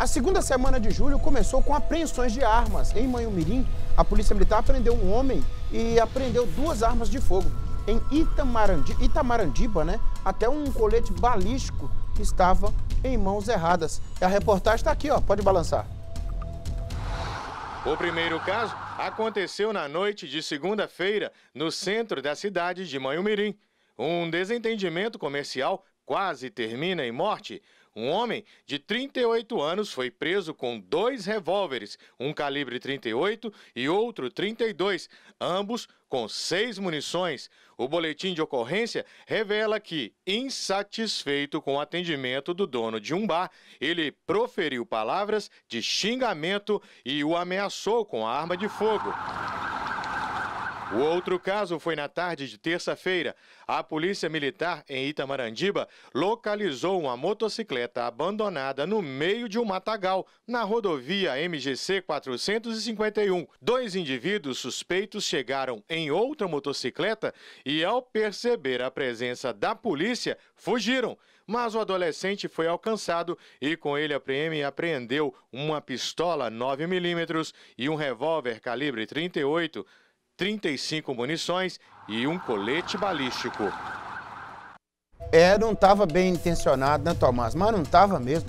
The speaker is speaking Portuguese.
A segunda semana de julho começou com apreensões de armas. Em Manhumirim, a Polícia Militar prendeu um homem e apreendeu duas armas de fogo. Em Itamarandi, Itamarandiba, né, até um colete balístico estava em mãos erradas. E a reportagem está aqui, ó, pode balançar. O primeiro caso aconteceu na noite de segunda-feira, no centro da cidade de Manhumirim. Um desentendimento comercial quase termina em morte, um homem de 38 anos foi preso com dois revólveres, um calibre 38 e outro 32, ambos com seis munições. O boletim de ocorrência revela que, insatisfeito com o atendimento do dono de um bar, ele proferiu palavras de xingamento e o ameaçou com a arma de fogo. O outro caso foi na tarde de terça-feira. A Polícia Militar em Itamarandiba localizou uma motocicleta abandonada no meio de um matagal, na rodovia MGC 451. Dois indivíduos suspeitos chegaram em outra motocicleta e, ao perceber a presença da polícia, fugiram. Mas o adolescente foi alcançado e com ele a PM apreendeu uma pistola 9mm e um revólver calibre 38 35 munições e um colete balístico. É, não estava bem intencionado, né, Tomás? Mas não estava mesmo.